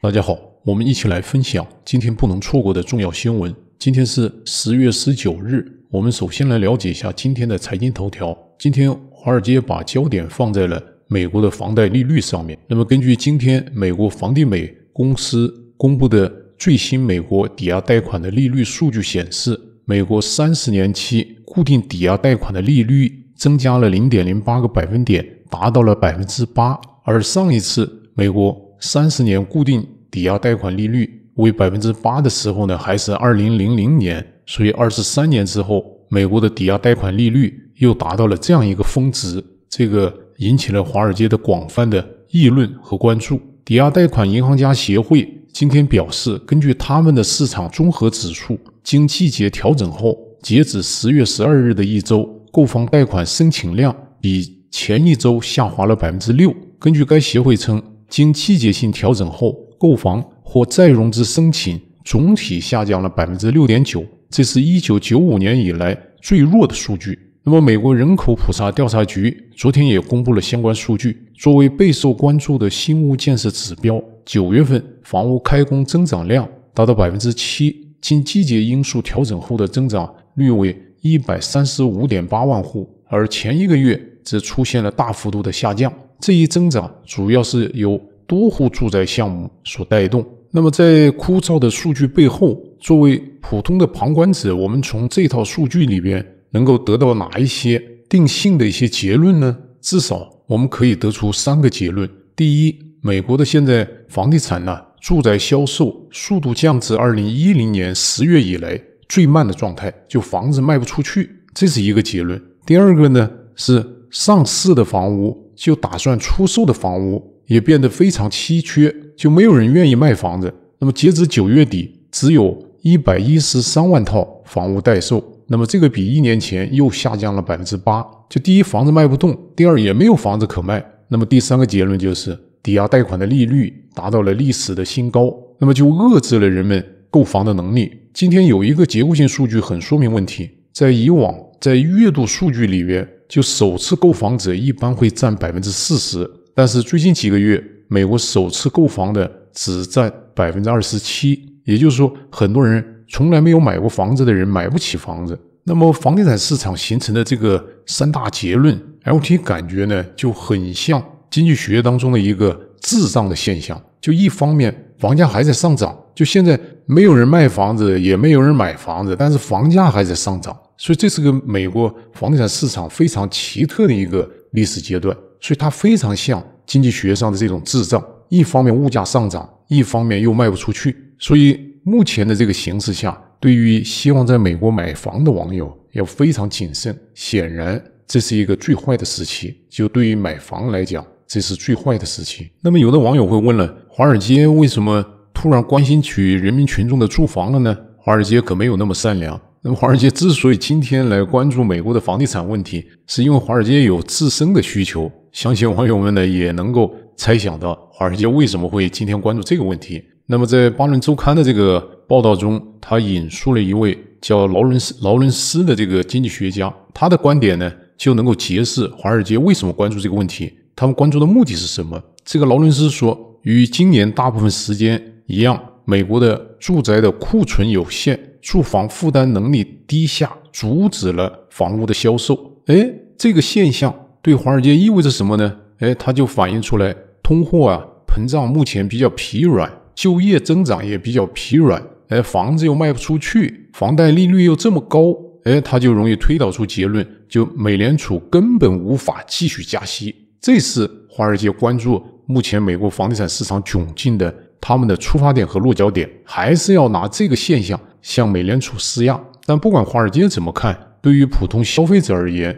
大家好，我们一起来分享今天不能错过的重要新闻。今天是十月十九日，我们首先来了解一下今天的财经头条。今天，华尔街把焦点放在了美国的房贷利率上面。那么，根据今天美国房地美公司公布的最新美国抵押贷款的利率数据显示，美国三十年期固定抵押贷款的利率增加了零点零八个百分点，达到了百分之八。而上一次，美国三十年固定抵押贷款利率为百分之八的时候呢，还是二零零零年，所以二十三年之后，美国的抵押贷款利率又达到了这样一个峰值，这个引起了华尔街的广泛的议论和关注。抵押贷款银行家协会今天表示，根据他们的市场综合指数，经季节调整后，截止十月十二日的一周，购房贷款申请量比前一周下滑了百分之六。根据该协会称。经季节性调整后，购房或再融资申请总体下降了百分之六点九，这是一九九五年以来最弱的数据。那么，美国人口普查调查局昨天也公布了相关数据。作为备受关注的新屋建设指标，九月份房屋开工增长量达到百分之七，经季节因素调整后的增长率为一百三十五点八万户。而前一个月则出现了大幅度的下降，这一增长主要是由多户住宅项目所带动。那么，在枯燥的数据背后，作为普通的旁观者，我们从这套数据里边能够得到哪一些定性的一些结论呢？至少我们可以得出三个结论：第一，美国的现在房地产呢，住宅销售速度降至二零一零年十月以来最慢的状态，就房子卖不出去，这是一个结论。第二个呢是上市的房屋，就打算出售的房屋也变得非常稀缺，就没有人愿意卖房子。那么，截止九月底，只有一百一十三万套房屋待售。那么，这个比一年前又下降了百分之八。就第一，房子卖不动；第二，也没有房子可卖。那么，第三个结论就是，抵押贷款的利率达到了历史的新高，那么就遏制了人们购房的能力。今天有一个结构性数据很说明问题，在以往。在月度数据里边，就首次购房者一般会占百分之四十，但是最近几个月，美国首次购房的只占百分之二十七。也就是说，很多人从来没有买过房子的人买不起房子。那么，房地产市场形成的这个三大结论，LT 感觉呢就很像经济学当中的一个滞胀的现象。就一方面，房价还在上涨；就现在没有人卖房子，也没有人买房子，但是房价还在上涨。所以这是个美国房地产市场非常奇特的一个历史阶段，所以它非常像经济学上的这种滞胀：一方面物价上涨，一方面又卖不出去。所以目前的这个形势下，对于希望在美国买房的网友要非常谨慎。显然这是一个最坏的时期，就对于买房来讲，这是最坏的时期。那么有的网友会问了：华尔街为什么突然关心起人民群众的住房了呢？华尔街可没有那么善良。那么，华尔街之所以今天来关注美国的房地产问题，是因为华尔街有自身的需求。相信网友们呢也能够猜想到，华尔街为什么会今天关注这个问题。那么，在《巴伦周刊》的这个报道中，他引述了一位叫劳伦斯·劳伦斯的这个经济学家，他的观点呢就能够揭示华尔街为什么关注这个问题，他们关注的目的是什么。这个劳伦斯说，与今年大部分时间一样。美国的住宅的库存有限，住房负担能力低下，阻止了房屋的销售。哎，这个现象对华尔街意味着什么呢？哎，它就反映出来，通货啊膨胀目前比较疲软，就业增长也比较疲软。哎，房子又卖不出去，房贷利率又这么高，哎，它就容易推导出结论，就美联储根本无法继续加息。这是华尔街关注目前美国房地产市场窘境的。他们的出发点和落脚点还是要拿这个现象向美联储施压，但不管华尔街怎么看，对于普通消费者而言，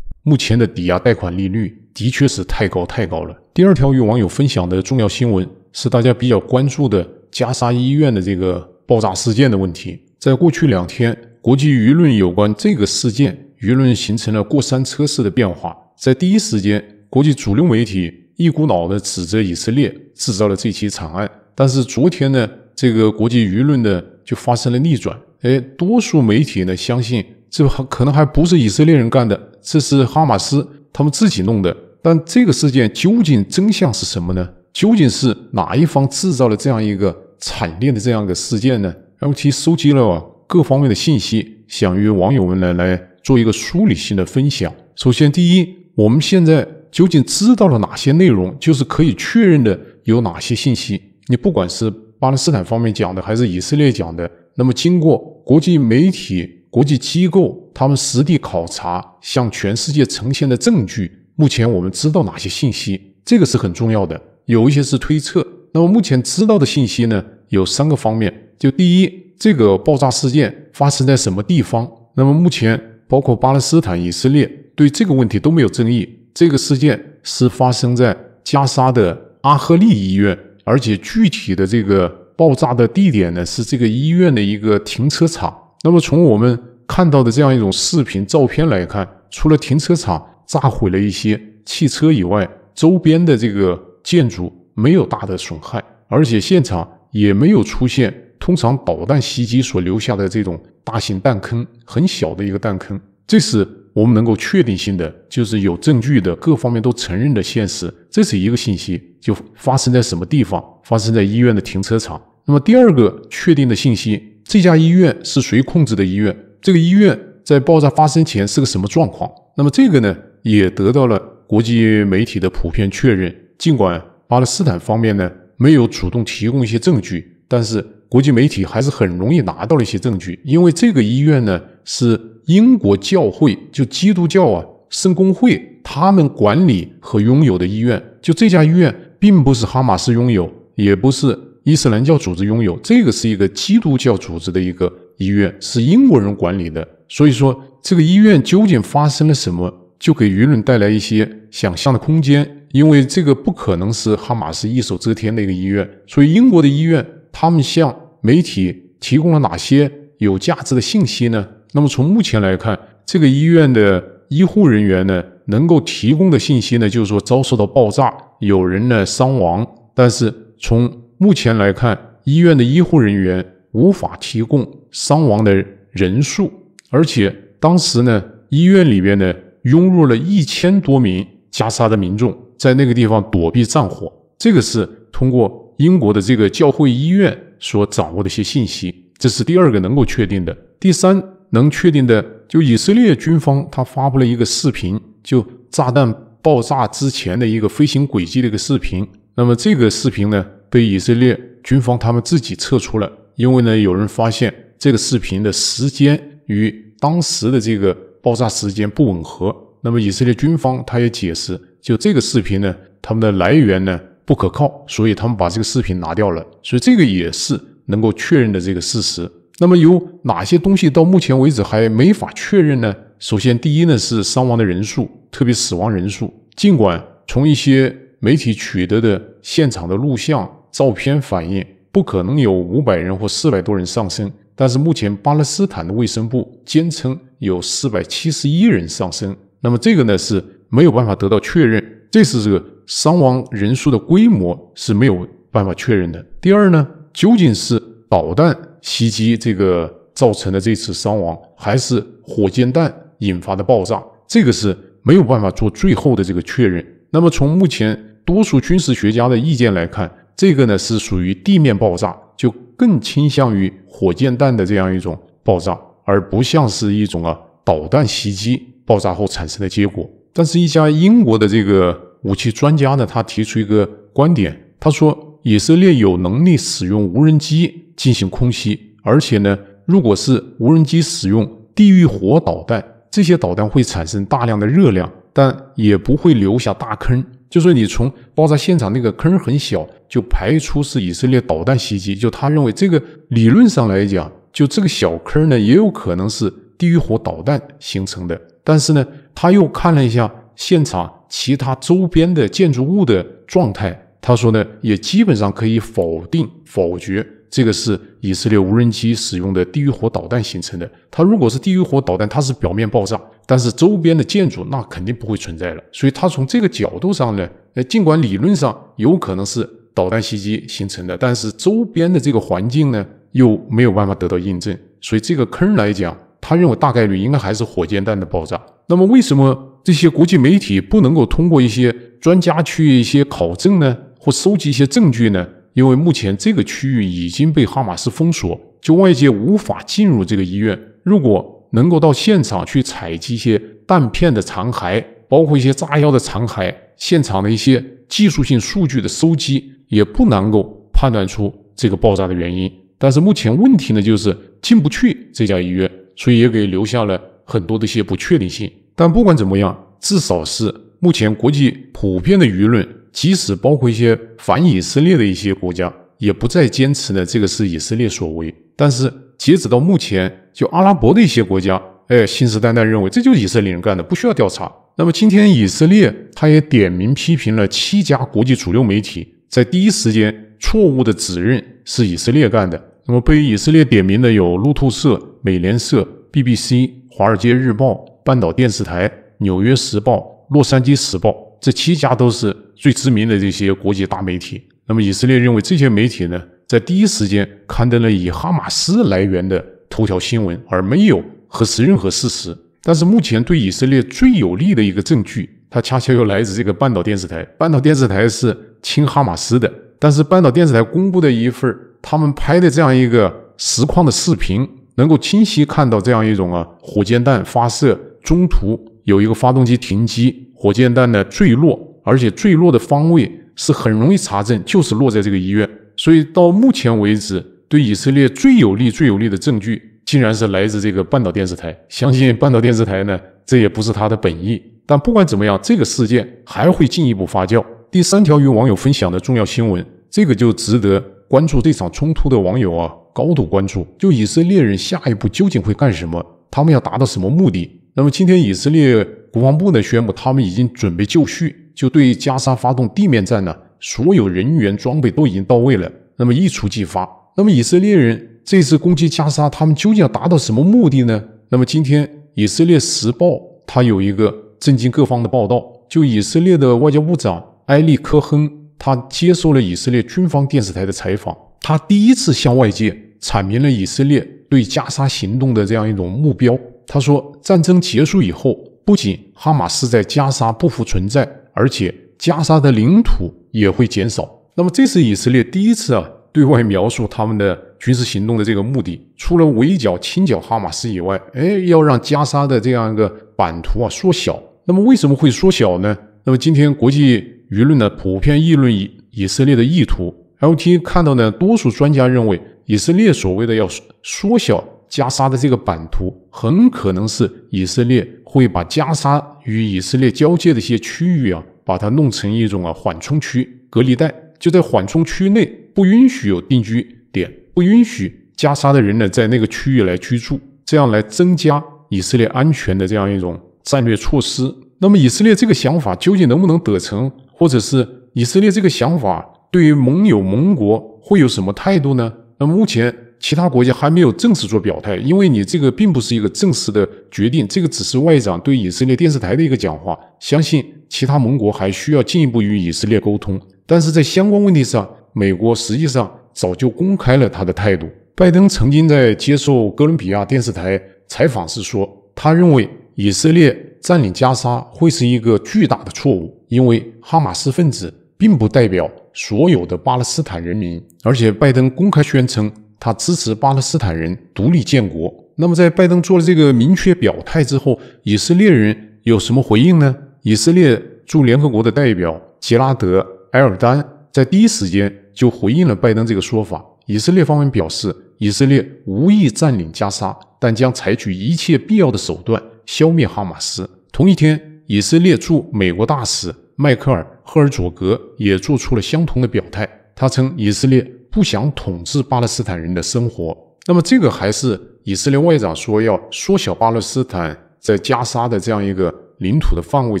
目前的抵押贷款利率的确是太高太高了。第二条与网友分享的重要新闻是大家比较关注的加沙医院的这个爆炸事件的问题。在过去两天，国际舆论有关这个事件，舆论形成了过山车式的变化。在第一时间，国际主流媒体一股脑的指责以色列制造了这起惨案。但是昨天呢，这个国际舆论呢就发生了逆转。哎，多数媒体呢相信这还可能还不是以色列人干的，这是哈马斯他们自己弄的。但这个事件究竟真相是什么呢？究竟是哪一方制造了这样一个惨烈的这样的事件呢？然后其收集了各方面的信息，想与网友们呢来做一个梳理性的分享。首先，第一，我们现在究竟知道了哪些内容？就是可以确认的有哪些信息？你不管是巴勒斯坦方面讲的，还是以色列讲的，那么经过国际媒体、国际机构他们实地考察，向全世界呈现的证据，目前我们知道哪些信息？这个是很重要的。有一些是推测。那么目前知道的信息呢，有三个方面：就第一，这个爆炸事件发生在什么地方？那么目前包括巴勒斯坦、以色列对这个问题都没有争议。这个事件是发生在加沙的阿赫利医院。而且具体的这个爆炸的地点呢，是这个医院的一个停车场。那么从我们看到的这样一种视频照片来看，除了停车场炸毁了一些汽车以外，周边的这个建筑没有大的损害，而且现场也没有出现通常导弹袭击所留下的这种大型弹坑，很小的一个弹坑。这是。我们能够确定性的就是有证据的，各方面都承认的现实。这是一个信息，就发生在什么地方？发生在医院的停车场。那么第二个确定的信息，这家医院是谁控制的医院？这个医院在爆炸发生前是个什么状况？那么这个呢，也得到了国际媒体的普遍确认。尽管巴勒斯坦方面呢没有主动提供一些证据，但是。国际媒体还是很容易拿到了一些证据，因为这个医院呢是英国教会，就基督教啊圣公会，他们管理和拥有的医院。就这家医院并不是哈马斯拥有，也不是伊斯兰教组织拥有，这个是一个基督教组织的一个医院，是英国人管理的。所以说，这个医院究竟发生了什么，就给舆论带来一些想象的空间，因为这个不可能是哈马斯一手遮天的一个医院。所以，英国的医院，他们像。媒体提供了哪些有价值的信息呢？那么从目前来看，这个医院的医护人员呢，能够提供的信息呢，就是说遭受到爆炸，有人呢伤亡。但是从目前来看，医院的医护人员无法提供伤亡的人数，而且当时呢，医院里边呢涌入了一千多名加沙的民众，在那个地方躲避战火。这个是通过英国的这个教会医院。所掌握的一些信息，这是第二个能够确定的。第三，能确定的就以色列军方，他发布了一个视频，就炸弹爆炸之前的一个飞行轨迹的一个视频。那么这个视频呢，被以色列军方他们自己测出了，因为呢，有人发现这个视频的时间与当时的这个爆炸时间不吻合。那么以色列军方他也解释，就这个视频呢，他们的来源呢。不可靠，所以他们把这个视频拿掉了。所以这个也是能够确认的这个事实。那么有哪些东西到目前为止还没法确认呢？首先，第一呢是伤亡的人数，特别死亡人数。尽管从一些媒体取得的现场的录像、照片反映，不可能有五百人或四百多人丧生，但是目前巴勒斯坦的卫生部坚称有四百七十一人丧生。那么这个呢是没有办法得到确认。这是这个。伤亡人数的规模是没有办法确认的。第二呢，究竟是导弹袭击这个造成的这次伤亡，还是火箭弹引发的爆炸？这个是没有办法做最后的这个确认。那么从目前多数军事学家的意见来看，这个呢是属于地面爆炸，就更倾向于火箭弹的这样一种爆炸，而不像是一种啊导弹袭击爆炸后产生的结果。但是，一家英国的这个。武器专家呢？他提出一个观点，他说以色列有能力使用无人机进行空袭，而且呢，如果是无人机使用地狱火导弹，这些导弹会产生大量的热量，但也不会留下大坑。就说你从爆炸现场那个坑很小，就排除是以色列导弹袭击。就他认为这个理论上来讲，就这个小坑呢，也有可能是地狱火导弹形成的。但是呢，他又看了一下现场。其他周边的建筑物的状态，他说呢，也基本上可以否定、否决这个是以色列无人机使用的地狱火导弹形成的。它如果是地狱火导弹，它是表面爆炸，但是周边的建筑那肯定不会存在了。所以他从这个角度上呢，呃，尽管理论上有可能是导弹袭击形成的，但是周边的这个环境呢又没有办法得到印证，所以这个坑来讲，他认为大概率应该还是火箭弹的爆炸。那么为什么？这些国际媒体不能够通过一些专家去一些考证呢，或收集一些证据呢，因为目前这个区域已经被哈马斯封锁，就外界无法进入这个医院。如果能够到现场去采集一些弹片的残骸，包括一些炸药的残骸，现场的一些技术性数据的收集，也不能够判断出这个爆炸的原因。但是目前问题呢，就是进不去这家医院，所以也给留下了很多的一些不确定性。但不管怎么样，至少是目前国际普遍的舆论，即使包括一些反以色列的一些国家，也不再坚持呢这个是以色列所为。但是截止到目前，就阿拉伯的一些国家，哎，信誓旦旦认为这就是以色列人干的，不需要调查。那么今天以色列他也点名批评了七家国际主流媒体，在第一时间错误的指认是以色列干的。那么被以色列点名的有路透社、美联社、BBC、华尔街日报。半岛电视台、纽约时报、洛杉矶时报这七家都是最知名的这些国际大媒体。那么以色列认为这些媒体呢，在第一时间刊登了以哈马斯来源的头条新闻，而没有核实任何事实。但是目前对以色列最有利的一个证据，它恰恰又来自这个半岛电视台。半岛电视台是亲哈马斯的，但是半岛电视台公布的一份他们拍的这样一个实况的视频，能够清晰看到这样一种啊火箭弹发射。中途有一个发动机停机，火箭弹的坠落，而且坠落的方位是很容易查证，就是落在这个医院。所以到目前为止，对以色列最有利、最有力的证据，竟然是来自这个半岛电视台。相信半岛电视台呢，这也不是他的本意。但不管怎么样，这个事件还会进一步发酵。第三条与网友分享的重要新闻，这个就值得关注这场冲突的网友啊，高度关注。就以色列人下一步究竟会干什么，他们要达到什么目的？那么今天，以色列国防部呢宣布，他们已经准备就绪，就对加沙发动地面战呢，所有人员装备都已经到位了。那么一触即发。那么以色列人这次攻击加沙，他们究竟要达到什么目的呢？那么今天，《以色列时报》它有一个震惊各方的报道，就以色列的外交部长埃利·科亨，他接受了以色列军方电视台的采访，他第一次向外界阐明了以色列对加沙行动的这样一种目标。他说，战争结束以后，不仅哈马斯在加沙不复存在，而且加沙的领土也会减少。那么，这是以色列第一次啊对外描述他们的军事行动的这个目的，除了围剿、清剿哈马斯以外，哎，要让加沙的这样一个版图啊缩小。那么，为什么会缩小呢？那么，今天国际舆论呢普遍议论以以色列的意图。L T 看到呢，多数专家认为，以色列所谓的要缩小。加沙的这个版图很可能是以色列会把加沙与以色列交界的一些区域啊，把它弄成一种啊缓冲区、隔离带，就在缓冲区内不允许有定居点，不允许加沙的人呢在那个区域来居住，这样来增加以色列安全的这样一种战略措施。那么以色列这个想法究竟能不能得成，或者是以色列这个想法对于盟友、盟国会有什么态度呢？那目前。其他国家还没有正式做表态，因为你这个并不是一个正式的决定，这个只是外长对以色列电视台的一个讲话。相信其他盟国还需要进一步与以色列沟通，但是在相关问题上，美国实际上早就公开了他的态度。拜登曾经在接受哥伦比亚电视台采访时说，他认为以色列占领加沙会是一个巨大的错误，因为哈马斯分子并不代表所有的巴勒斯坦人民，而且拜登公开宣称。他支持巴勒斯坦人独立建国。那么，在拜登做了这个明确表态之后，以色列人有什么回应呢？以色列驻联合国的代表杰拉德·埃尔丹在第一时间就回应了拜登这个说法。以色列方面表示，以色列无意占领加沙，但将采取一切必要的手段消灭哈马斯。同一天，以色列驻美国大使迈克尔·赫尔佐格也做出了相同的表态。他称，以色列。不想统治巴勒斯坦人的生活，那么这个还是以色列外长说要缩小巴勒斯坦在加沙的这样一个领土的范围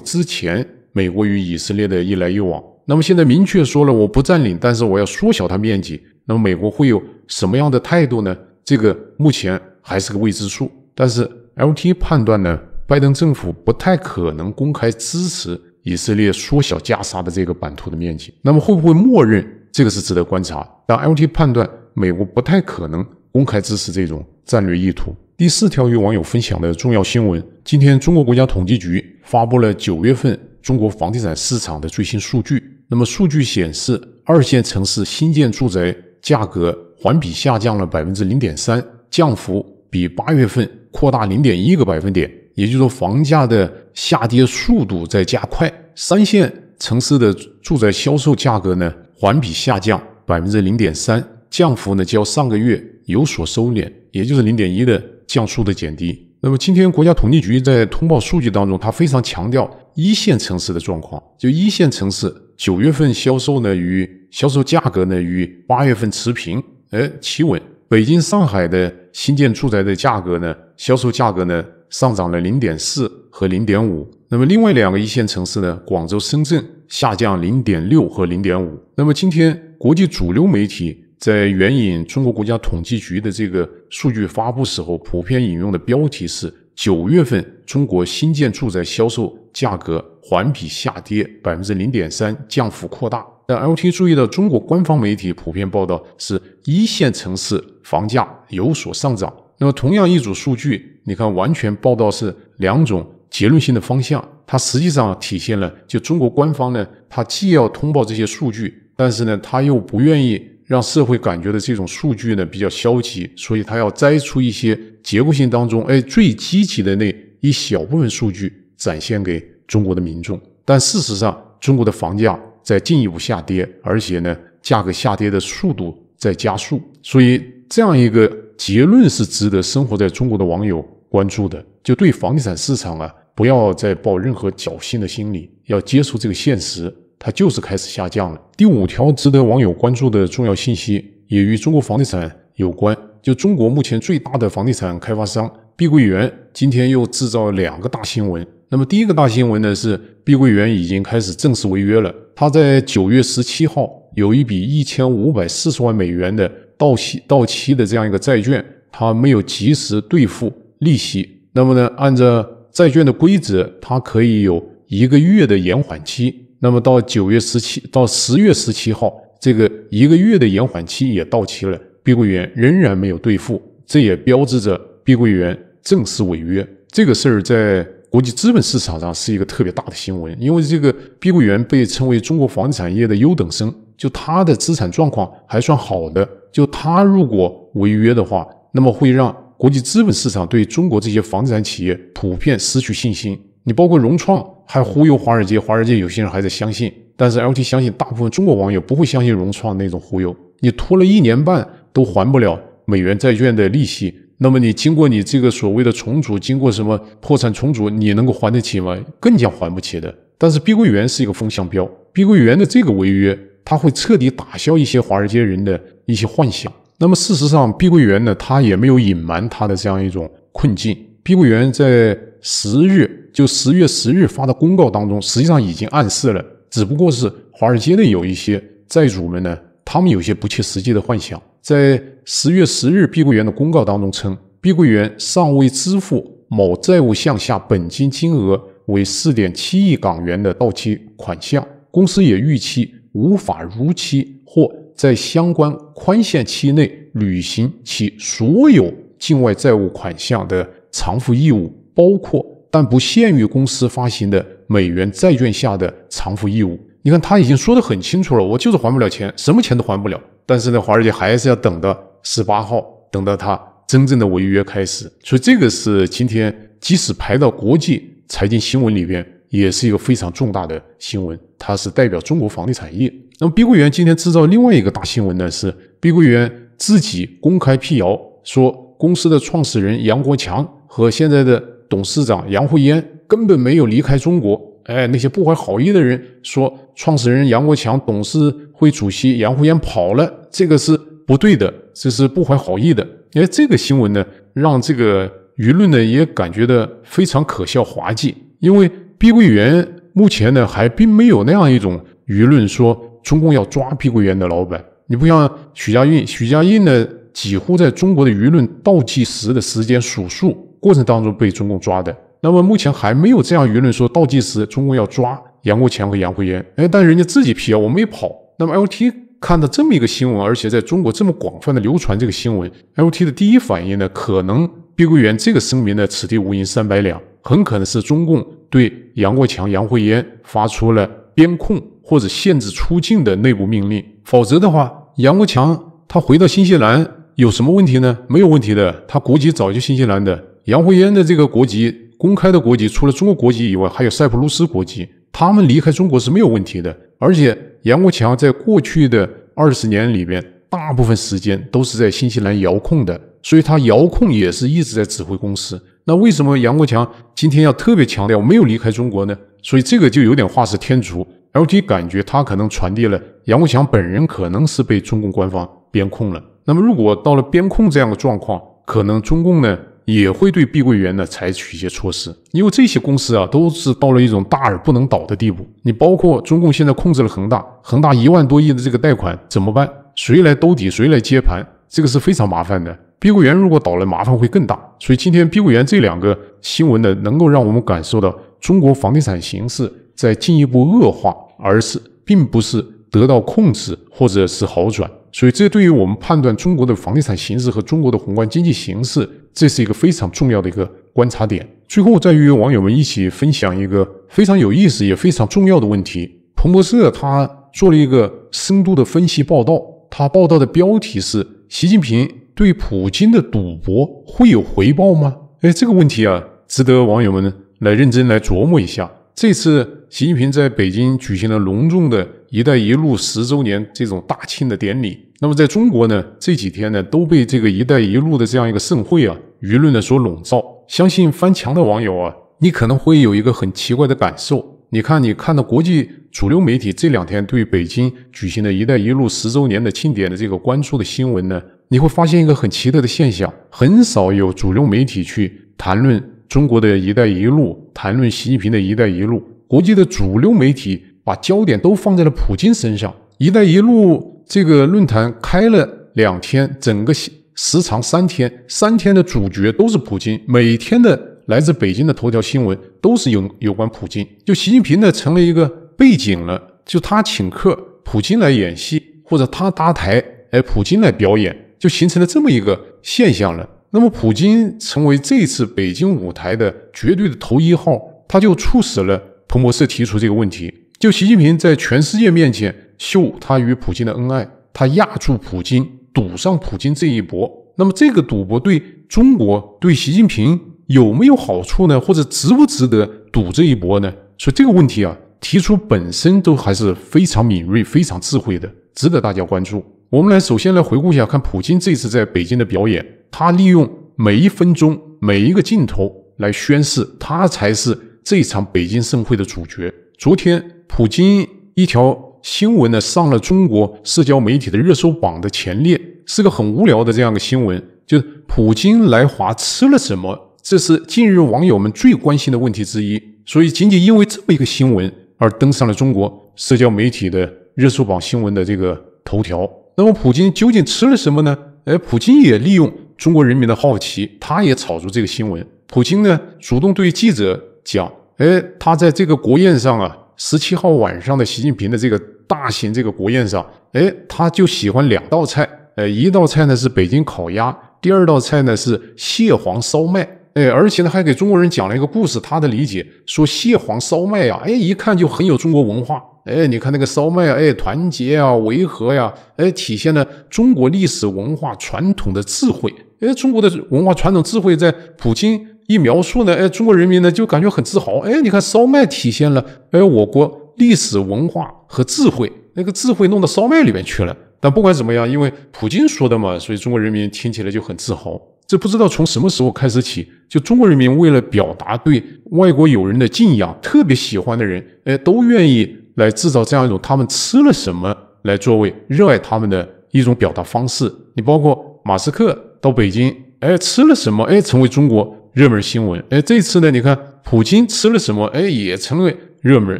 之前，美国与以色列的一来一往。那么现在明确说了，我不占领，但是我要缩小它面积。那么美国会有什么样的态度呢？这个目前还是个未知数。但是 L T 判断呢，拜登政府不太可能公开支持以色列缩小加沙的这个版图的面积。那么会不会默认？这个是值得观察，但 L.T 判断美国不太可能公开支持这种战略意图。第四条与网友分享的重要新闻：今天中国国家统计局发布了九月份中国房地产市场的最新数据。那么数据显示，二线城市新建住宅价格环比下降了百分之零点三，降幅比八月份扩大零点一个百分点，也就是说房价的下跌速度在加快。三线城市的住宅销售价格呢？环比下降百分之零点三，降幅呢较上个月有所收敛，也就是零点一的降速的减低。那么今天国家统计局在通报数据当中，它非常强调一线城市的状况。就一线城市九月份销售呢与销售价格呢与八月份持平，哎，企稳。北京、上海的新建住宅的价格呢，销售价格呢上涨了零点四和零点五。那么另外两个一线城市呢，广州、深圳。下降零点六和零点五。那么今天国际主流媒体在援引中国国家统计局的这个数据发布时候，普遍引用的标题是“九月份中国新建住宅销售价格环比下跌百分之零点三，降幅扩大”。但 L.T 注意到，中国官方媒体普遍报道是一线城市房价有所上涨。那么同样一组数据，你看完全报道是两种结论性的方向。它实际上体现了，就中国官方呢，它既要通报这些数据，但是呢，它又不愿意让社会感觉的这种数据呢比较消极，所以它要摘出一些结构性当中哎最积极的那一小部分数据展现给中国的民众。但事实上，中国的房价在进一步下跌，而且呢，价格下跌的速度在加速，所以这样一个结论是值得生活在中国的网友关注的。就对房地产市场啊。不要再抱任何侥幸的心理，要接受这个现实，它就是开始下降了。第五条值得网友关注的重要信息也与中国房地产有关，就中国目前最大的房地产开发商碧桂园今天又制造两个大新闻。那么第一个大新闻呢是碧桂园已经开始正式违约了，它在九月十七号有一笔一千五百四十万美元的到期到期的这样一个债券，它没有及时兑付利息。那么呢，按照债券的规则，它可以有一个月的延缓期。那么到九月十七，到十月十七号，这个一个月的延缓期也到期了，碧桂园仍然没有兑付，这也标志着碧桂园正式违约。这个事儿在国际资本市场上是一个特别大的新闻，因为这个碧桂园被称为中国房地产业的优等生，就它的资产状况还算好的，就它如果违约的话，那么会让。国际资本市场对中国这些房地产企业普遍失去信心，你包括融创还忽悠华尔街，华尔街有些人还在相信，但是 LT 相信大部分中国网友不会相信融创那种忽悠。你拖了一年半都还不了美元债券的利息，那么你经过你这个所谓的重组，经过什么破产重组，你能够还得起吗？更加还不起的。但是碧桂园是一个风向标，碧桂园的这个违约，它会彻底打消一些华尔街人的一些幻想。那么事实上，碧桂园呢，他也没有隐瞒他的这样一种困境。碧桂园在十日，就十月十日发的公告当中，实际上已经暗示了，只不过是华尔街的有一些债主们呢，他们有些不切实际的幻想。在十月十日，碧桂园的公告当中称，碧桂园尚未支付某债务项下本金金额为四点七亿港元的到期款项，公司也预期无法如期或。在相关宽限期内履行其所有境外债务款项的偿付义务，包括但不限于公司发行的美元债券下的偿付义务。你看，他已经说的很清楚了，我就是还不了钱，什么钱都还不了。但是呢，华尔街还是要等到十八号，等到他真正的违约开始。所以，这个是今天即使排到国际财经新闻里边，也是一个非常重大的新闻。它是代表中国房地产业。那么碧桂园今天制造另外一个大新闻呢，是碧桂园自己公开辟谣，说公司的创始人杨国强和现在的董事长杨惠妍根本没有离开中国。哎，那些不怀好意的人说创始人杨国强、董事会主席杨惠妍跑了，这个是不对的，这是不怀好意的。哎，这个新闻呢，让这个舆论呢也感觉的非常可笑、滑稽，因为碧桂园目前呢还并没有那样一种舆论说。中共要抓碧桂园的老板，你不像许家印，许家印呢几乎在中国的舆论倒计时的时间数数过程当中被中共抓的。那么目前还没有这样舆论说倒计时中共要抓杨国强和杨惠妍，哎，但人家自己辟谣，我没跑。那么 L T 看到这么一个新闻，而且在中国这么广泛的流传这个新闻，L T 的第一反应呢，可能碧桂园这个声明呢，此地无银三百两，很可能是中共对杨国强、杨惠妍发出了边控。或者限制出境的内部命令，否则的话，杨国强他回到新西兰有什么问题呢？没有问题的，他国籍早就新西兰的。杨慧嫣的这个国籍，公开的国籍，除了中国国籍以外，还有塞浦路斯国籍。他们离开中国是没有问题的。而且杨国强在过去的二十年里边，大部分时间都是在新西兰遥控的，所以他遥控也是一直在指挥公司。那为什么杨国强今天要特别强调没有离开中国呢？所以这个就有点画蛇添足。l g 感觉它可能传递了杨国强本人可能是被中共官方边控了。那么，如果到了边控这样的状况，可能中共呢也会对碧桂园呢采取一些措施，因为这些公司啊都是到了一种大而不能倒的地步。你包括中共现在控制了恒大，恒大一万多亿的这个贷款怎么办？谁来兜底？谁来接盘？这个是非常麻烦的。碧桂园如果倒了，麻烦会更大。所以今天碧桂园这两个新闻呢，能够让我们感受到中国房地产形势。在进一步恶化，而是并不是得到控制或者是好转，所以这对于我们判断中国的房地产形势和中国的宏观经济形势，这是一个非常重要的一个观察点。最后，再与网友们一起分享一个非常有意思也非常重要的问题：彭博社他做了一个深度的分析报道，他报道的标题是“习近平对普京的赌博会有回报吗？”哎，这个问题啊，值得网友们来认真来琢磨一下。这次习近平在北京举行了隆重的一带一路十周年这种大庆的典礼。那么在中国呢，这几天呢都被这个“一带一路”的这样一个盛会啊，舆论的所笼罩。相信翻墙的网友啊，你可能会有一个很奇怪的感受。你看，你看到国际主流媒体这两天对北京举行的一带一路十周年的庆典的这个关注的新闻呢，你会发现一个很奇特的现象：很少有主流媒体去谈论。中国的一带一路，谈论习近平的一带一路，国际的主流媒体把焦点都放在了普京身上。一带一路这个论坛开了两天，整个时长三天，三天的主角都是普京。每天的来自北京的头条新闻都是有有关普京，就习近平呢成了一个背景了。就他请客，普京来演戏，或者他搭台，哎，普京来表演，就形成了这么一个现象了。那么，普京成为这次北京舞台的绝对的头一号，他就促使了彭博社提出这个问题：，就习近平在全世界面前秀他与普京的恩爱，他压住普京，赌上普京这一搏。那么，这个赌博对中国、对习近平有没有好处呢？或者值不值得赌这一搏呢？所以这个问题啊，提出本身都还是非常敏锐、非常智慧的，值得大家关注。我们来首先来回顾一下，看普京这次在北京的表演。他利用每一分钟、每一个镜头来宣示，他才是这场北京盛会的主角。昨天，普京一条新闻呢上了中国社交媒体的热搜榜的前列，是个很无聊的这样个新闻，就是普京来华吃了什么？这是近日网友们最关心的问题之一。所以，仅仅因为这么一个新闻而登上了中国社交媒体的热搜榜新闻的这个头条。那么，普京究竟吃了什么呢？哎，普京也利用。中国人民的好奇，他也炒出这个新闻。普京呢，主动对记者讲：“哎，他在这个国宴上啊，十七号晚上的习近平的这个大型这个国宴上，哎，他就喜欢两道菜。呃，一道菜呢是北京烤鸭，第二道菜呢是蟹黄烧麦。哎，而且呢还给中国人讲了一个故事。他的理解说，蟹黄烧麦呀，哎，一看就很有中国文化。哎，你看那个烧麦啊，哎，团结啊，维和呀，哎，体现了中国历史文化传统的智慧。”哎，中国的文化传统智慧在普京一描述呢，哎，中国人民呢就感觉很自豪。哎，你看烧麦体现了哎我国历史文化和智慧，那个智慧弄到烧麦里面去了。但不管怎么样，因为普京说的嘛，所以中国人民听起来就很自豪。这不知道从什么时候开始起，就中国人民为了表达对外国友人的敬仰，特别喜欢的人，哎，都愿意来制造这样一种他们吃了什么来作为热爱他们的一种表达方式。你包括马斯克。到北京，哎，吃了什么？哎，成为中国热门新闻。哎，这次呢，你看普京吃了什么？哎，也成为热门。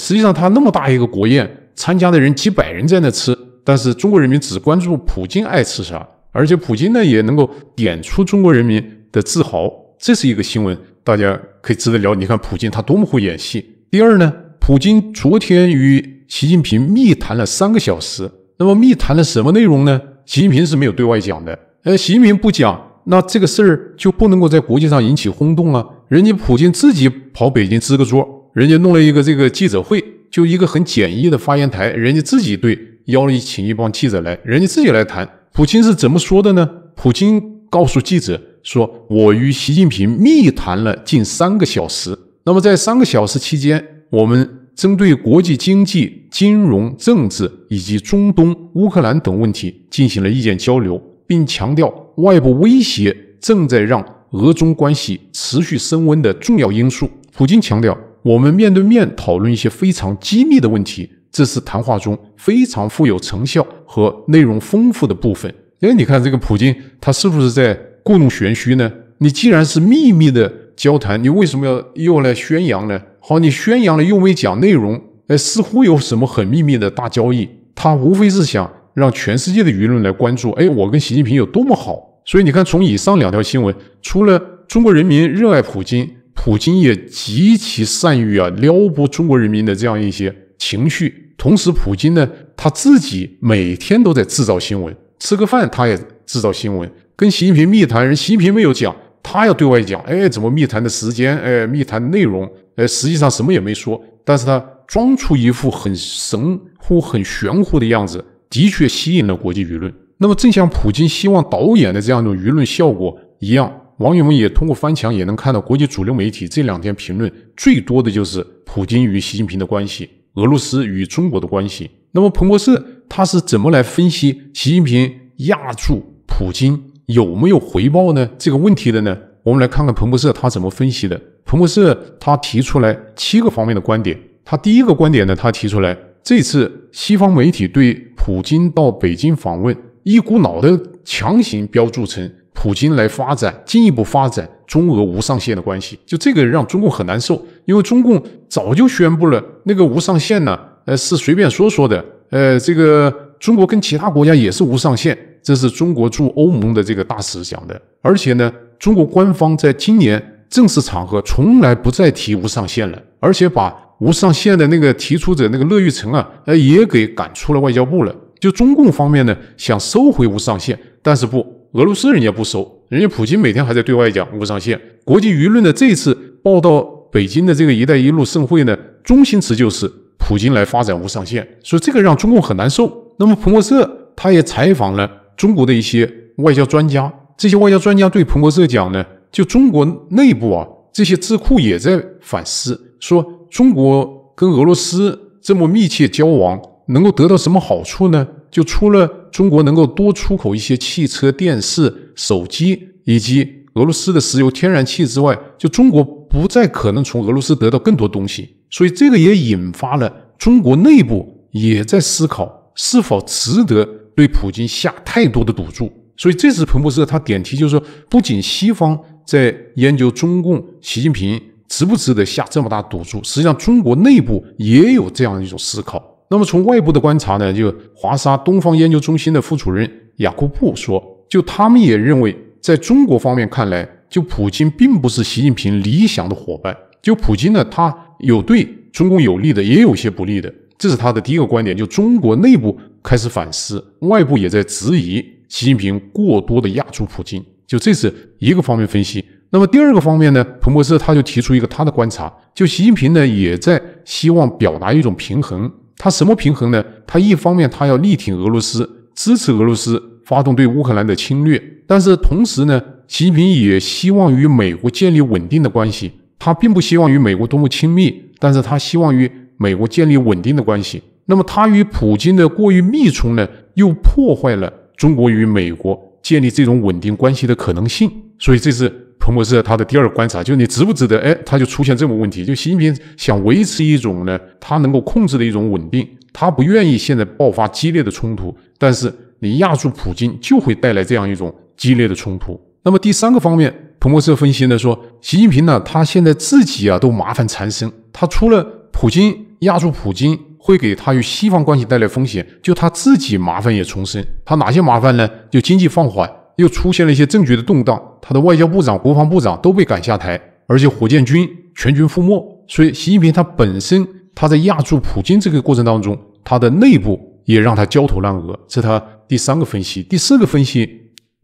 实际上，他那么大一个国宴，参加的人几百人在那吃，但是中国人民只关注普京爱吃啥，而且普京呢也能够点出中国人民的自豪，这是一个新闻，大家可以值得聊。你看普京他多么会演戏。第二呢，普京昨天与习近平密谈了三个小时，那么密谈了什么内容呢？习近平是没有对外讲的。呃，习近平不讲，那这个事儿就不能够在国际上引起轰动啊！人家普京自己跑北京支个桌，人家弄了一个这个记者会，就一个很简易的发言台，人家自己对邀了请一帮记者来，人家自己来谈。普京是怎么说的呢？普京告诉记者说：“我与习近平密谈了近三个小时。那么在三个小时期间，我们针对国际经济、金融、政治以及中东、乌克兰等问题进行了意见交流。”并强调，外部威胁正在让俄中关系持续升温的重要因素。普京强调，我们面对面讨论一些非常机密的问题，这是谈话中非常富有成效和内容丰富的部分。哎，你看这个普京，他是不是在故弄玄虚呢？你既然是秘密的交谈，你为什么要又来宣扬呢？好，你宣扬了又没讲内容，哎，似乎有什么很秘密的大交易。他无非是想。让全世界的舆论来关注，哎，我跟习近平有多么好。所以你看，从以上两条新闻，除了中国人民热爱普京，普京也极其善于啊撩拨中国人民的这样一些情绪。同时，普京呢，他自己每天都在制造新闻，吃个饭他也制造新闻。跟习近平密谈，人习近平没有讲，他要对外讲，哎，怎么密谈的时间，哎，密谈内容，哎，实际上什么也没说，但是他装出一副很神乎、很玄乎的样子。的确吸引了国际舆论。那么，正像普京希望导演的这样一种舆论效果一样，网友们也通过翻墙也能看到，国际主流媒体这两天评论最多的就是普京与习近平的关系，俄罗斯与中国的关系。那么，彭博社他是怎么来分析习近平压住普京有没有回报呢？这个问题的呢？我们来看看彭博社他怎么分析的。彭博社他提出来七个方面的观点。他第一个观点呢，他提出来。这次西方媒体对普京到北京访问，一股脑的强行标注成“普京来发展、进一步发展中俄无上限的关系”，就这个让中共很难受，因为中共早就宣布了那个无上限呢，呃，是随便说说的，呃，这个中国跟其他国家也是无上限，这是中国驻欧盟的这个大使讲的，而且呢，中国官方在今年正式场合从来不再提无上限了，而且把。无上限的那个提出者那个乐玉成啊，呃，也给赶出了外交部了。就中共方面呢，想收回无上限，但是不，俄罗斯人家不收，人家普京每天还在对外讲无上限。国际舆论的这次报道北京的这个“一带一路”盛会呢，中心词就是普京来发展无上限，所以这个让中共很难受。那么彭博社他也采访了中国的一些外交专家，这些外交专家对彭博社讲呢，就中国内部啊，这些智库也在反思说。中国跟俄罗斯这么密切交往，能够得到什么好处呢？就除了中国能够多出口一些汽车、电视、手机，以及俄罗斯的石油、天然气之外，就中国不再可能从俄罗斯得到更多东西。所以，这个也引发了中国内部也在思考，是否值得对普京下太多的赌注。所以，这次彭博社他点题，就是说，不仅西方在研究中共习近平。值不值得下这么大赌注？实际上，中国内部也有这样一种思考。那么，从外部的观察呢？就华沙东方研究中心的副主任雅库布说，就他们也认为，在中国方面看来，就普京并不是习近平理想的伙伴。就普京呢，他有对中共有利的，也有些不利的。这是他的第一个观点。就中国内部开始反思，外部也在质疑习近平过多的压住普京。就这是一个方面分析。那么第二个方面呢，彭博社他就提出一个他的观察，就习近平呢也在希望表达一种平衡，他什么平衡呢？他一方面他要力挺俄罗斯，支持俄罗斯发动对乌克兰的侵略，但是同时呢，习近平也希望与美国建立稳定的关系，他并不希望与美国多么亲密，但是他希望与美国建立稳定的关系。那么他与普京的过于密冲呢，又破坏了中国与美国。建立这种稳定关系的可能性，所以这是彭博社他的第二个观察，就你值不值得？哎，他就出现这么问题，就习近平想维持一种呢，他能够控制的一种稳定，他不愿意现在爆发激烈的冲突，但是你压住普京就会带来这样一种激烈的冲突。那么第三个方面，彭博社分析呢说，习近平呢，他现在自己啊都麻烦缠身，他除了普京，压住普京。会给他与西方关系带来风险，就他自己麻烦也重生。他哪些麻烦呢？就经济放缓，又出现了一些政局的动荡，他的外交部长、国防部长都被赶下台，而且火箭军全军覆没。所以，习近平他本身他在压住普京这个过程当中，他的内部也让他焦头烂额。这他第三个分析。第四个分析，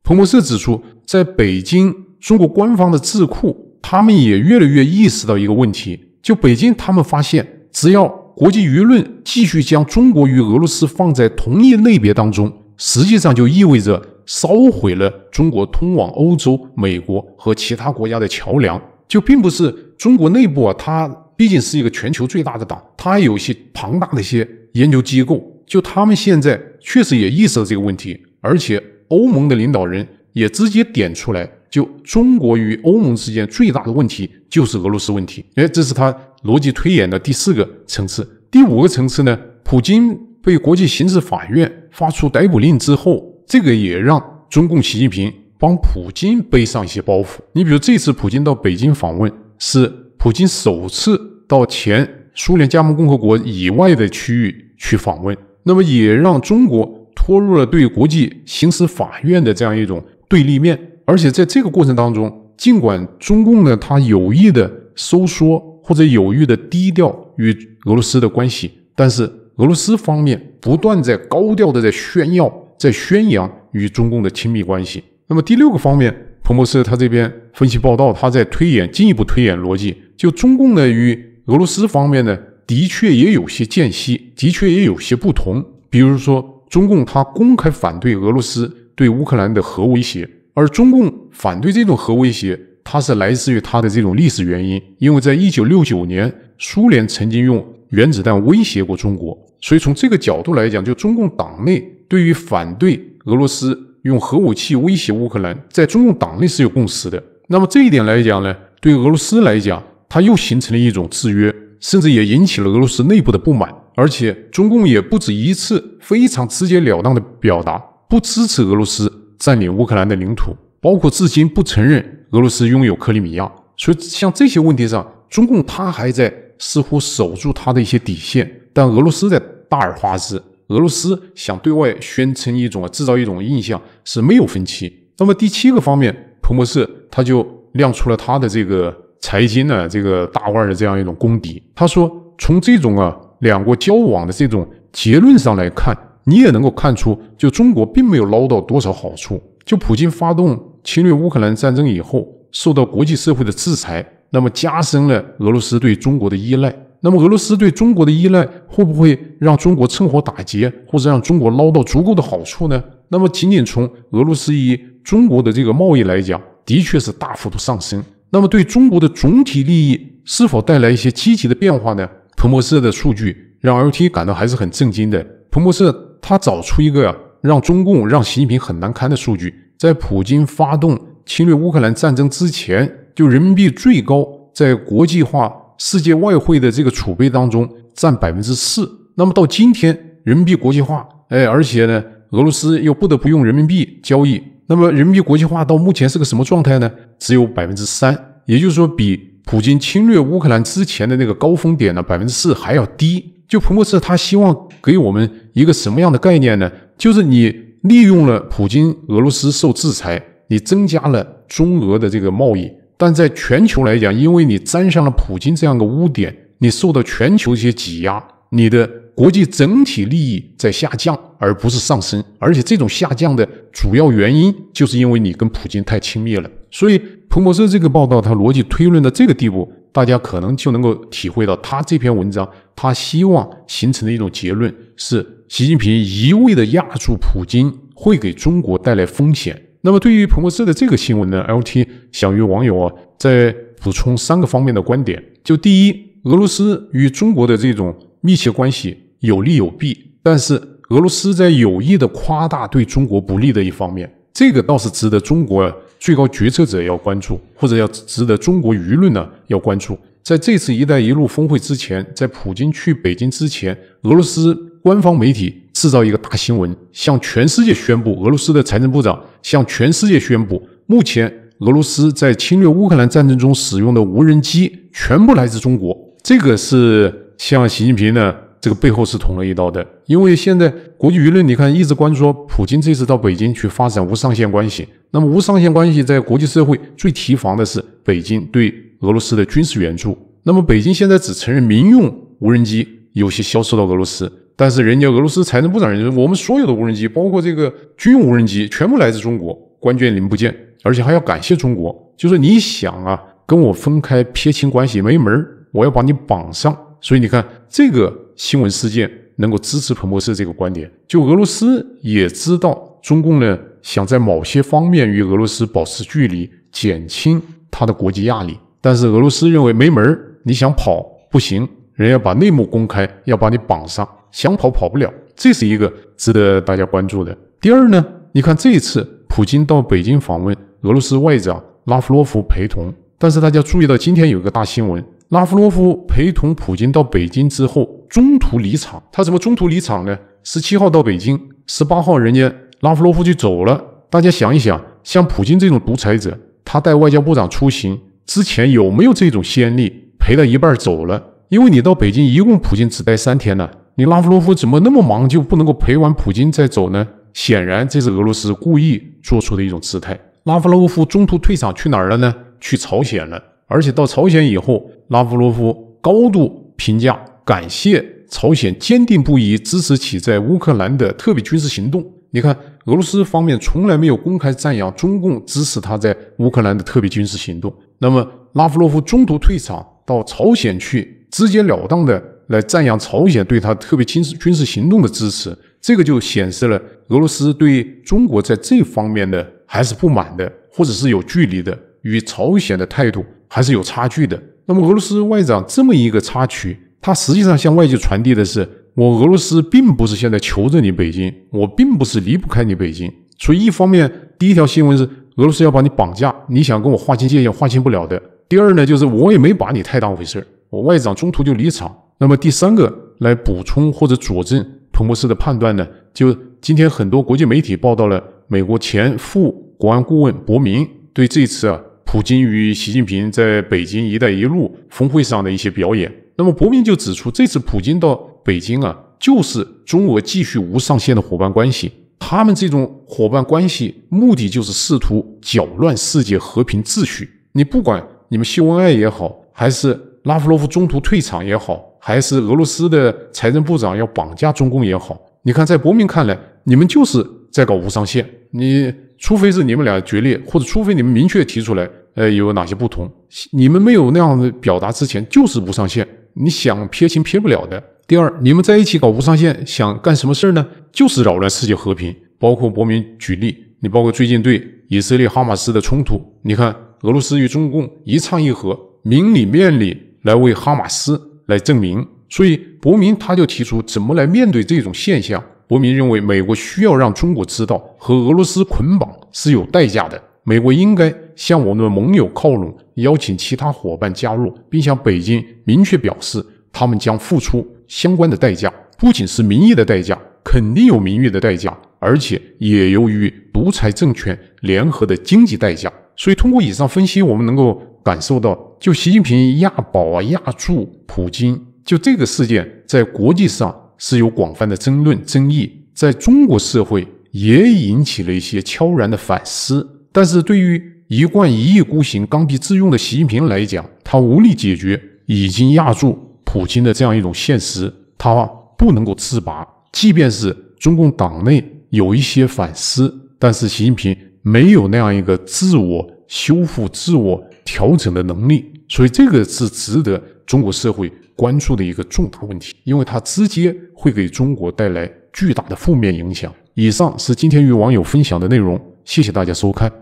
彭博社指出，在北京，中国官方的智库他们也越来越意识到一个问题：就北京，他们发现只要。国际舆论继续将中国与俄罗斯放在同一类别当中，实际上就意味着烧毁了中国通往欧洲、美国和其他国家的桥梁。就并不是中国内部啊，它毕竟是一个全球最大的党，它有一些庞大的一些研究机构。就他们现在确实也意识到这个问题，而且欧盟的领导人也直接点出来。就中国与欧盟之间最大的问题就是俄罗斯问题，哎，这是他逻辑推演的第四个层次。第五个层次呢，普京被国际刑事法院发出逮捕令之后，这个也让中共习近平帮普京背上一些包袱。你比如这次普京到北京访问，是普京首次到前苏联加盟共和国以外的区域去访问，那么也让中国拖入了对国际刑事法院的这样一种对立面。而且在这个过程当中，尽管中共呢，他有意的收缩或者有意的低调与俄罗斯的关系，但是俄罗斯方面不断在高调的在炫耀、在宣扬与中共的亲密关系。那么第六个方面，彭博社他这边分析报道，他在推演进一步推演逻辑，就中共呢与俄罗斯方面呢，的确也有些间隙，的确也有些不同。比如说，中共他公开反对俄罗斯对乌克兰的核威胁。而中共反对这种核威胁，它是来自于它的这种历史原因，因为在一九六九年，苏联曾经用原子弹威胁过中国，所以从这个角度来讲，就中共党内对于反对俄罗斯用核武器威胁乌克兰，在中共党内是有共识的。那么这一点来讲呢，对俄罗斯来讲，它又形成了一种制约，甚至也引起了俄罗斯内部的不满，而且中共也不止一次非常直截了当的表达不支持俄罗斯。占领乌克兰的领土，包括至今不承认俄罗斯拥有克里米亚，所以像这些问题上，中共他还在似乎守住他的一些底线，但俄罗斯在大而化之，俄罗斯想对外宣称一种制造一种印象是没有分歧。那么第七个方面，彭博社他就亮出了他的这个财经呢这个大腕的这样一种功底，他说从这种啊两国交往的这种结论上来看。你也能够看出，就中国并没有捞到多少好处。就普京发动侵略乌克兰战争以后，受到国际社会的制裁，那么加深了俄罗斯对中国的依赖。那么俄罗斯对中国的依赖，会不会让中国趁火打劫，或者让中国捞到足够的好处呢？那么仅仅从俄罗斯与中国的这个贸易来讲，的确是大幅度上升。那么对中国的总体利益是否带来一些积极的变化呢？彭博社的数据让 L.T. 感到还是很震惊的。彭博社。他找出一个让中共、让习近平很难堪的数据，在普京发动侵略乌克兰战争之前，就人民币最高在国际化世界外汇的这个储备当中占百分之四。那么到今天，人民币国际化，哎，而且呢，俄罗斯又不得不用人民币交易。那么人民币国际化到目前是个什么状态呢？只有百分之三，也就是说，比普京侵略乌克兰之前的那个高峰点呢，百分之四还要低。就彭博社，他希望给我们一个什么样的概念呢？就是你利用了普京，俄罗斯受制裁，你增加了中俄的这个贸易，但在全球来讲，因为你沾上了普京这样的污点，你受到全球一些挤压，你的国际整体利益在下降，而不是上升。而且这种下降的主要原因，就是因为你跟普京太亲密了。所以彭博社这个报道，它逻辑推论到这个地步。大家可能就能够体会到，他这篇文章他希望形成的一种结论是，习近平一味的压住普京会给中国带来风险。那么，对于彭博社的这个新闻呢，LT 想与网友啊再补充三个方面的观点：就第一，俄罗斯与中国的这种密切关系有利有弊，但是俄罗斯在有意的夸大对中国不利的一方面，这个倒是值得中国。最高决策者要关注，或者要值得中国舆论呢要关注。在这次“一带一路”峰会之前，在普京去北京之前，俄罗斯官方媒体制造一个大新闻，向全世界宣布，俄罗斯的财政部长向全世界宣布，目前俄罗斯在侵略乌克兰战争中使用的无人机全部来自中国。这个是向习近平呢？这个背后是捅了一刀的，因为现在国际舆论，你看一直关注说，普京这次到北京去发展无上限关系。那么无上限关系在国际社会最提防的是北京对俄罗斯的军事援助。那么北京现在只承认民用无人机有些销售到俄罗斯，但是人家俄罗斯财政部长认为我们所有的无人机，包括这个军用无人机，全部来自中国关键零部件，而且还要感谢中国。就是你想啊，跟我分开撇清关系没门儿，我要把你绑上。所以你看这个。新闻事件能够支持彭博社这个观点，就俄罗斯也知道中共呢想在某些方面与俄罗斯保持距离，减轻它的国际压力。但是俄罗斯认为没门你想跑不行，人要把内幕公开，要把你绑上，想跑跑不了。这是一个值得大家关注的。第二呢，你看这一次普京到北京访问，俄罗斯外长拉夫罗夫陪同。但是大家注意到今天有个大新闻。拉夫罗夫陪同普京到北京之后，中途离场。他怎么中途离场呢？十七号到北京，十八号人家拉夫罗夫就走了。大家想一想，像普京这种独裁者，他带外交部长出行之前有没有这种先例？陪了一半走了？因为你到北京一共普京只待三天呢，你拉夫罗夫怎么那么忙就不能够陪完普京再走呢？显然这是俄罗斯故意做出的一种姿态。拉夫罗夫中途退场去哪儿了呢？去朝鲜了。而且到朝鲜以后，拉夫罗夫高度评价、感谢朝鲜坚定不移支持其在乌克兰的特别军事行动。你看，俄罗斯方面从来没有公开赞扬中共支持他在乌克兰的特别军事行动。那么，拉夫罗夫中途退场到朝鲜去，直截了当的来赞扬朝鲜对他特别军事军事行动的支持，这个就显示了俄罗斯对中国在这方面的还是不满的，或者是有距离的，与朝鲜的态度。还是有差距的。那么俄罗斯外长这么一个插曲，他实际上向外界传递的是：我俄罗斯并不是现在求着你北京，我并不是离不开你北京。所以一方面，第一条新闻是俄罗斯要把你绑架，你想跟我划清界限划清不了的。第二呢，就是我也没把你太当回事儿。我外长中途就离场。那么第三个来补充或者佐证彭博士的判断呢，就今天很多国际媒体报道了美国前副国安顾问伯明对这次啊。普京与习近平在北京“一带一路”峰会上的一些表演，那么伯明就指出，这次普京到北京啊，就是中俄继续无上限的伙伴关系。他们这种伙伴关系目的就是试图搅乱世界和平秩序。你不管你们秀恩爱也好，还是拉夫罗夫中途退场也好，还是俄罗斯的财政部长要绑架中共也好，你看在伯明看来，你们就是在搞无上限。你除非是你们俩决裂，或者除非你们明确提出来。呃，有哪些不同？你们没有那样的表达之前，就是无上限，你想撇清撇不了的。第二，你们在一起搞无上限，想干什么事儿呢？就是扰乱世界和平，包括伯明举例，你包括最近对以色列哈马斯的冲突，你看俄罗斯与中共一唱一和，明里面里来为哈马斯来证明。所以伯明他就提出，怎么来面对这种现象？伯明认为，美国需要让中国知道，和俄罗斯捆绑是有代价的。美国应该向我们的盟友靠拢，邀请其他伙伴加入，并向北京明确表示，他们将付出相关的代价，不仅是民意的代价，肯定有名誉的代价，而且也由于独裁政权联合的经济代价。所以，通过以上分析，我们能够感受到，就习近平压宝啊压注普京就这个事件，在国际上是有广泛的争论争议，在中国社会也引起了一些悄然的反思。但是对于一贯一意孤行、刚愎自用的习近平来讲，他无力解决已经压住普京的这样一种现实，他不能够自拔。即便是中共党内有一些反思，但是习近平没有那样一个自我修复、自我调整的能力，所以这个是值得中国社会关注的一个重大问题，因为它直接会给中国带来巨大的负面影响。以上是今天与网友分享的内容，谢谢大家收看。